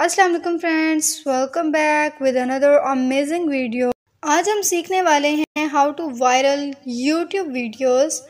अस्सलाम वालेकुम friends welcome back with another amazing video आज हम सीखने वाले हैं how to viral YouTube videos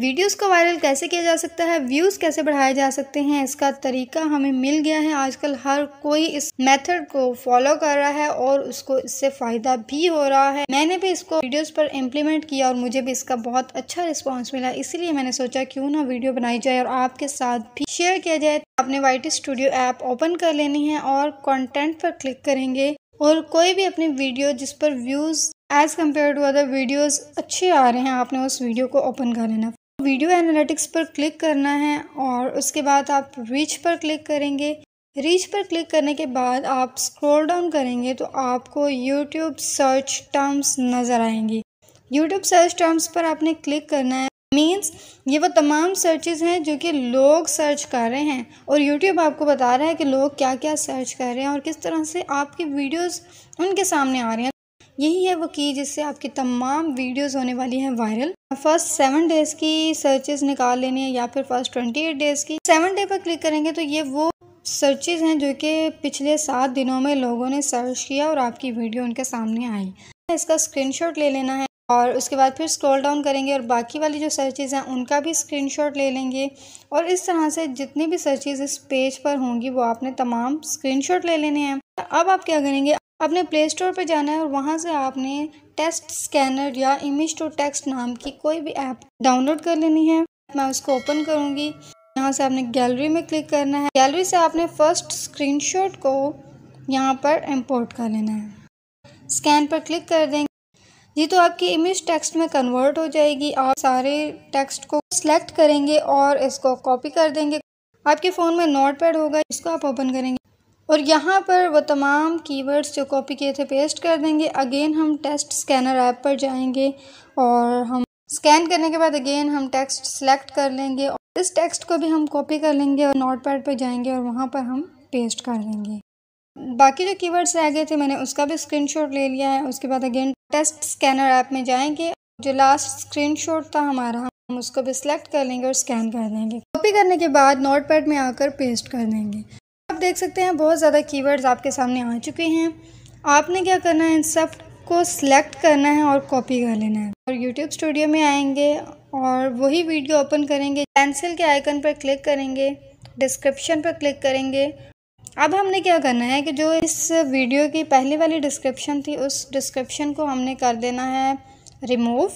videos को वायरल कैसे किया जा सकता है व्यूज़ कैसे बढ़ाए जा सकते हैं इसका तरीका हमें मिल गया है आजकल हर कोई इस मेथड को फॉलो कर रहा है और उसको इससे फ़ायदा भी हो रहा है मैंने भी इसको वीडियोस पर इम्प्लीमेंट किया और मुझे भी इसका बहुत अच्छा रिस्पांस मिला इसीलिए मैंने सोचा क्यों ना वीडियो बनाई जाए और आपके साथ भी शेयर किया जाए आपने वाइट स्टूडियो ऐप ओपन कर लेनी है और कॉन्टेंट पर क्लिक करेंगे और कोई भी अपनी वीडियो जिस पर views as compare to other videos अच्छे आ रहे हैं आपने उस वीडियो को ओपन कर लेना वीडियो एनालिटिक्स पर क्लिक करना है और उसके बाद आप रीच पर क्लिक करेंगे रीच पर क्लिक करने के बाद आप स्क्रॉल डाउन करेंगे तो आपको यूट्यूब सर्च टर्म्स नज़र आएंगी यूट्यूब सर्च टर्म्स पर आपने क्लिक करना है मीन्स ये वो तमाम सर्चेज हैं जो कि लोग सर्च कर रहे हैं और यूट्यूब आपको बता रहा है कि लोग क्या क्या सर्च कर रहे हैं और किस तरह से आपकी वीडियोज उनके सामने आ रही हैं यही है वो की जिससे आपकी तमाम वीडियोस होने वाली हैं वायरल फर्स्ट सेवन डेज़ की सर्चेज निकाल लेनी है या फिर फर्स्ट ट्वेंटी एट डेज़ की सेवन डे पर क्लिक करेंगे तो ये वो सर्चेज हैं जो कि पिछले सात दिनों में लोगों ने सर्च किया और आपकी वीडियो उनके सामने आई इसका स्क्रीन ले लेना है और उसके बाद फिर स्क्रॉल डाउन करेंगे और बाकी वाली जो सर्चेज़ हैं उनका भी स्क्रीनशॉट ले लेंगे और इस तरह से जितनी भी सर्चेज़ इस पेज पर होंगी वो आपने तमाम स्क्रीनशॉट ले लेने हैं अब आप क्या करेंगे आपने प्ले स्टोर पर जाना है और वहाँ से आपने टेस्ट स्कैनर या इमेज टू टेक्स्ट नाम की कोई भी ऐप डाउनलोड कर लेनी है मैं उसको ओपन करूँगी यहाँ से आपने गैलरी में क्लिक करना है गैलरी से आपने फ़र्स्ट स्क्रीन को यहाँ पर इम्पोर्ट कर लेना है स्कैन पर क्लिक कर देंगे जी तो आपकी इमेज टेक्स्ट में कन्वर्ट हो जाएगी आप सारे टेक्स्ट को सिलेक्ट करेंगे और इसको कॉपी कर देंगे आपके फ़ोन में नोट पैड होगा इसको आप ओपन करेंगे और यहाँ पर वो तमाम कीवर्ड्स जो कॉपी किए थे पेस्ट कर देंगे अगेन हम टेस्ट स्कैनर ऐप पर जाएंगे और हम स्कैन करने के बाद अगेन हम टेक्स्ट सेलेक्ट कर लेंगे और इस टेक्स्ट को भी हम कॉपी कर लेंगे और नोट पैड पर जाएंगे और वहाँ पर हम पेस्ट कर लेंगे बाकी जो कीवर्ड्स रह गए थे मैंने उसका भी स्क्रीनशॉट ले लिया है उसके बाद अगेन टेस्ट स्कैनर ऐप में जाएंगे जो लास्ट स्क्रीनशॉट था हमारा हम उसको भी सिलेक्ट कर लेंगे और स्कैन कर देंगे कॉपी करने के बाद नोट में आकर पेस्ट कर देंगे आप देख सकते हैं बहुत ज़्यादा कीवर्ड्स आपके सामने आ चुके हैं आपने क्या करना है इन सब को सिलेक्ट करना है और कॉपी कर लेना है और यूट्यूब स्टूडियो में आएंगे और वही वीडियो ओपन करेंगे पेंसिल के आइकन पर क्लिक करेंगे डिस्क्रिप्शन पर क्लिक करेंगे अब हमने क्या करना है कि जो इस वीडियो की पहली वाली डिस्क्रिप्शन थी उस डिस्क्रिप्शन को हमने कर देना है रिमूव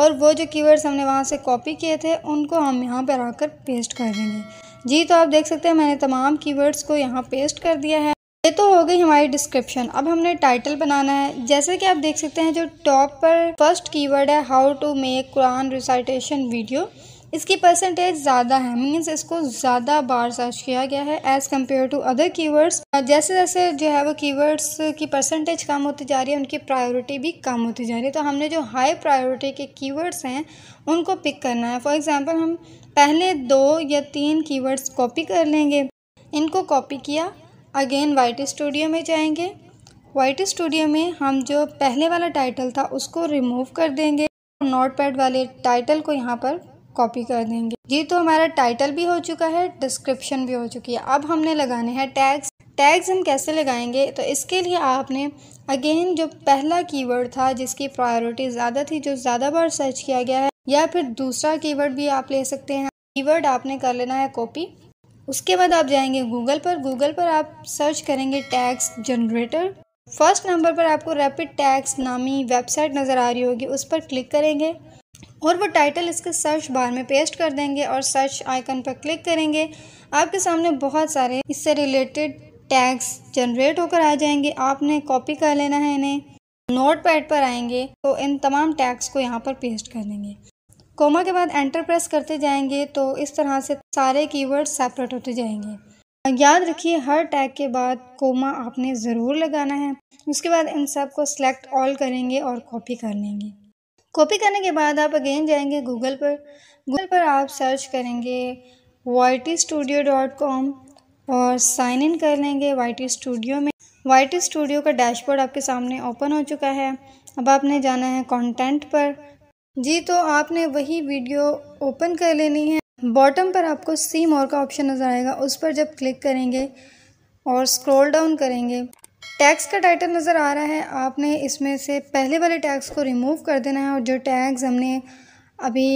और वो जो कीवर्ड्स हमने वहाँ से कॉपी किए थे उनको हम यहाँ पर आकर पेस्ट कर देंगे जी तो आप देख सकते हैं मैंने तमाम कीवर्ड्स को यहाँ पेस्ट कर दिया है ये तो हो गई हमारी डिस्क्रिप्शन अब हमने टाइटल बनाना है जैसे कि आप देख सकते हैं जो टॉप पर फर्स्ट कीवर्ड है how to make Quran recitation video इसकी परसेंटेज ज़्यादा है मीन्स इसको ज़्यादा बार सर्च किया गया है as compare to other keywords जैसे जैसे जो है वो कीवर्ड्स की परसेंटेज कम होती जा रही है उनकी प्रायोरिटी भी कम होती जा रही है तो हमने जो हाई प्रायोरिटी के कीवर्ड्स हैं उनको पिक करना है फॉर एग्ज़ाम्पल हम पहले दो या तीन कीवर्ड्स कॉपी कर लेंगे इनको कॉपी किया अगेन वाइट स्टूडियो में जाएंगे वाइट स्टूडियो में हम जो पहले वाला टाइटल था उसको रिमूव कर देंगे नोट पैड वाले टाइटल को यहाँ पर कॉपी कर देंगे जी तो हमारा टाइटल भी हो चुका है डिस्क्रिप्शन भी हो चुकी है अब हमने लगाने हैं टैग्स टैग्स हम कैसे लगाएंगे तो इसके लिए आपने अगेन जो पहला कीवर्ड था जिसकी प्रायोरिटी ज़्यादा थी जो ज़्यादा बार सर्च किया गया है या फिर दूसरा कीवर्ड भी आप ले सकते हैं कीवर्ड आपने कर लेना है कॉपी उसके बाद आप जाएंगे गूगल पर गूगल पर आप सर्च करेंगे टैक्स जनरेटर फर्स्ट नंबर पर आपको रैपिड टैक्स नामी वेबसाइट नज़र आ रही होगी उस पर क्लिक करेंगे और वो टाइटल इसके सर्च बार में पेस्ट कर देंगे और सर्च आइकन पर क्लिक करेंगे आपके सामने बहुत सारे इससे रिलेटेड टैग्स जनरेट होकर आ जाएंगे आपने कॉपी कर लेना है इन्हें नोट पैड पर आएंगे तो इन तमाम टैग्स को यहाँ पर पेस्ट कर देंगे कोमा के बाद एंटर प्रेस करते जाएंगे तो इस तरह से सारे कीवर्ड सेपरेट होते जाएंगे याद रखिए हर टैग के बाद कोमा आपने ज़रूर लगाना है उसके बाद इन सब को सिलेक्ट ऑल करेंगे और कॉपी कर लेंगे कॉपी करने के बाद आप अगेन जाएंगे गूगल पर गूगल पर आप सर्च करेंगे वाई स्टूडियो डॉट कॉम और साइन इन कर लेंगे वाई स्टूडियो में वाई स्टूडियो का डैशबोर्ड आपके सामने ओपन हो चुका है अब आपने जाना है कंटेंट पर जी तो आपने वही वीडियो ओपन कर लेनी है बॉटम पर आपको सी मोर का ऑप्शन नज़र आएगा उस पर जब क्लिक करेंगे और स्क्रॉल डाउन करेंगे टैक्स का टाइटल नज़र आ रहा है आपने इसमें से पहले वाले टैक्स को रिमूव कर देना है और जो टैग्स हमने अभी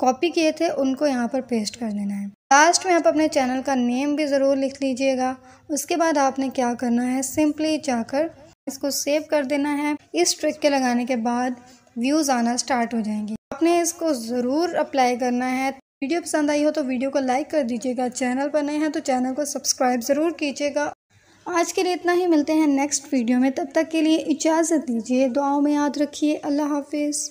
कॉपी किए थे उनको यहाँ पर पेस्ट कर देना है लास्ट में आप अपने चैनल का नेम भी ज़रूर लिख लीजिएगा उसके बाद आपने क्या करना है सिंपली जाकर इसको सेव कर देना है इस ट्रिक के लगाने के बाद व्यूज़ आना स्टार्ट हो जाएंगे आपने इसको ज़रूर अप्लाई करना है वीडियो पसंद आई हो तो वीडियो को लाइक कर दीजिएगा चैनल पर नए हैं तो चैनल को सब्सक्राइब ज़रूर कीजिएगा आज के लिए इतना ही मिलते हैं नेक्स्ट वीडियो में तब तक के लिए इजाज़त दीजिए दुआओं में याद रखिए अल्लाह हाफिज़